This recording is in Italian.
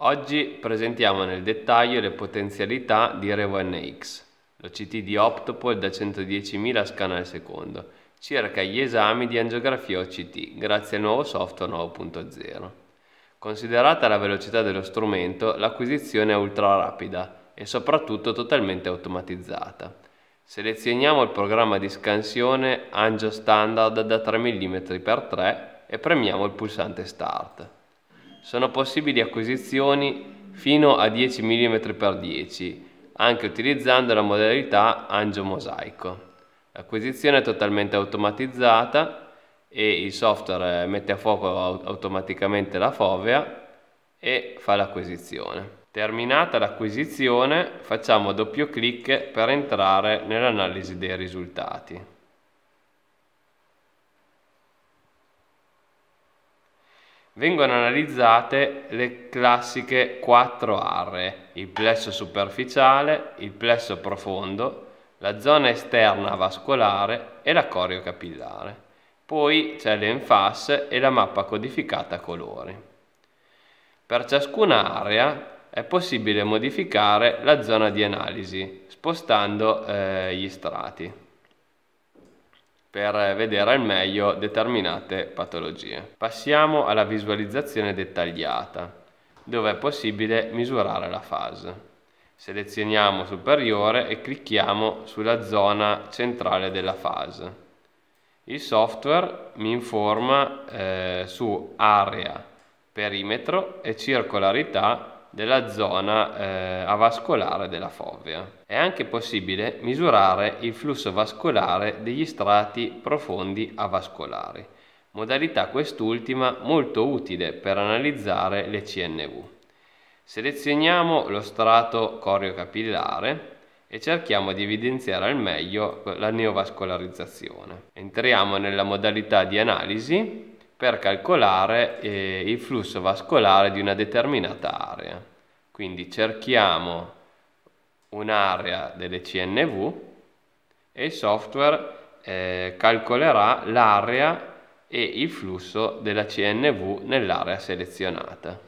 Oggi presentiamo nel dettaglio le potenzialità di Revo NX, lo CT di Optopol da 110.000 scan al secondo, circa gli esami di angiografia OCT grazie al nuovo software 9.0. Considerata la velocità dello strumento, l'acquisizione è ultra rapida e soprattutto totalmente automatizzata. Selezioniamo il programma di scansione Angio Standard da 3 mm x 3 e premiamo il pulsante Start sono possibili acquisizioni fino a 10 mm x 10, anche utilizzando la modalità angio mosaico L'acquisizione è totalmente automatizzata e il software mette a fuoco automaticamente la fovea e fa l'acquisizione. Terminata l'acquisizione facciamo doppio clic per entrare nell'analisi dei risultati. vengono analizzate le classiche quattro aree, il plesso superficiale, il plesso profondo, la zona esterna vascolare e la capillare. Poi c'è l'enfas e la mappa codificata a colori. Per ciascuna area è possibile modificare la zona di analisi spostando eh, gli strati per vedere al meglio determinate patologie. Passiamo alla visualizzazione dettagliata, dove è possibile misurare la fase. Selezioniamo superiore e clicchiamo sulla zona centrale della fase. Il software mi informa eh, su area, perimetro e circolarità della zona eh, avascolare della fovea. È anche possibile misurare il flusso vascolare degli strati profondi avascolari, modalità quest'ultima molto utile per analizzare le CNV. Selezioniamo lo strato coriocapillare e cerchiamo di evidenziare al meglio la neovascolarizzazione. Entriamo nella modalità di analisi per calcolare eh, il flusso vascolare di una determinata area. Quindi cerchiamo un'area delle CNV e il software eh, calcolerà l'area e il flusso della CNV nell'area selezionata.